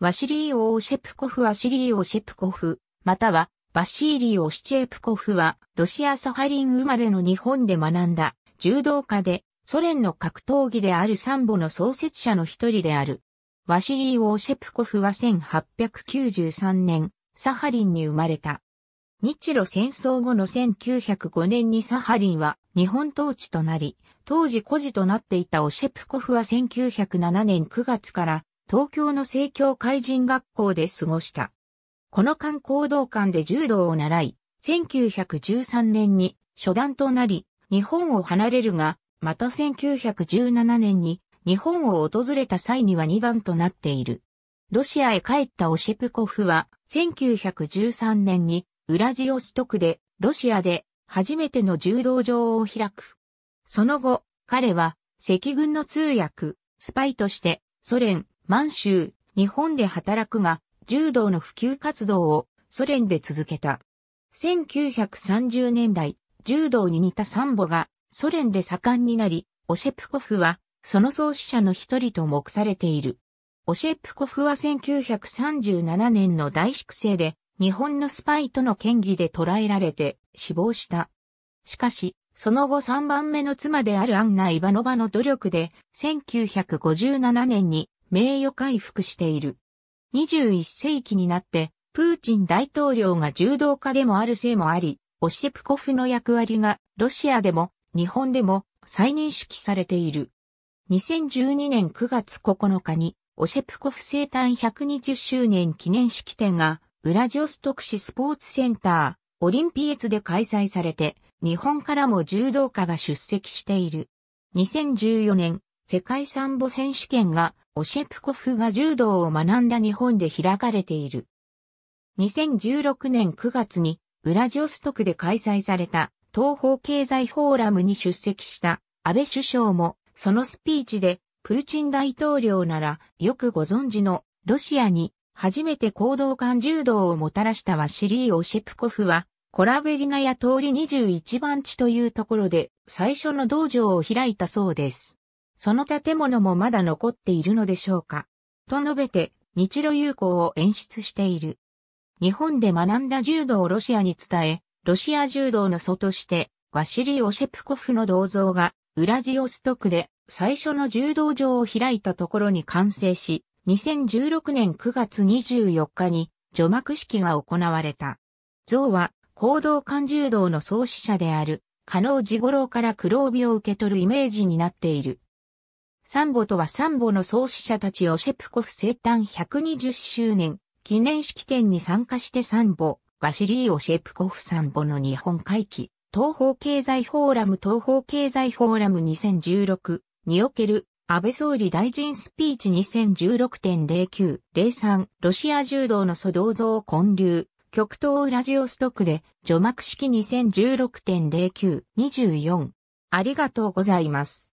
ワシリー・オーシェプコフ・ワシリー・オシェプコフ、または、バシーリー・オシチェプコフは、ロシア・サハリン生まれの日本で学んだ、柔道家で、ソ連の格闘技であるサンボの創設者の一人である。ワシリー・オーシェプコフは1893年、サハリンに生まれた。日露戦争後の1905年にサハリンは日本統治となり、当時孤児となっていたオシェプコフは1907年9月から東京の聖教会人学校で過ごした。この間行動館で柔道を習い、1913年に初段となり、日本を離れるが、また1917年に日本を訪れた際には二段となっている。ロシアへ帰ったオシェプコフは、1913年にウラジオストクで、ロシアで初めての柔道場を開く。その後、彼は、赤軍の通訳、スパイとして、ソ連、満州、日本で働くが、柔道の普及活動をソ連で続けた。1930年代、柔道に似たサンボがソ連で盛んになり、オシェプコフはその創始者の一人と目されている。オシェプコフは1937年の大粛清で日本のスパイとの嫌疑で捕らえられて死亡した。しかし、その後3番目の妻であるアンナ・イバノバの努力で1957年に名誉回復している。21世紀になって、プーチン大統領が柔道家でもあるせいもあり、オシェプコフの役割がロシアでも日本でも再認識されている。2012年9月9日にオシェプコフ生誕120周年記念式典がウラジオストク市スポーツセンターオリンピエツで開催されて日本からも柔道家が出席している。2014年世界三母選手権が、オシェプコフが柔道を学んだ日本で開かれている。2016年9月に、ウラジオストクで開催された東方経済フォーラムに出席した安倍首相も、そのスピーチで、プーチン大統領ならよくご存知のロシアに初めて行動間柔道をもたらしたワシリー・オシェプコフは、コラベリナや通り21番地というところで最初の道場を開いたそうです。その建物もまだ残っているのでしょうか。と述べて、日露友好を演出している。日本で学んだ柔道をロシアに伝え、ロシア柔道の祖として、ワシリー・オシェプコフの銅像が、ウラジオストクで最初の柔道場を開いたところに完成し、2016年9月24日に除幕式が行われた。像は、行動館柔道の創始者である、加納治五郎から黒帯を受け取るイメージになっている。サンボとはサンボの創始者たちをシェプコフ生誕120周年記念式典に参加してサンボ、ワシリーオ・シェプコフサンボの日本回帰、東方経済フォーラム東方経済フォーラム2016における安倍総理大臣スピーチ2016.0903ロシア柔道の祖道像混流極東ラジオストクで除幕式2016.0924ありがとうございます。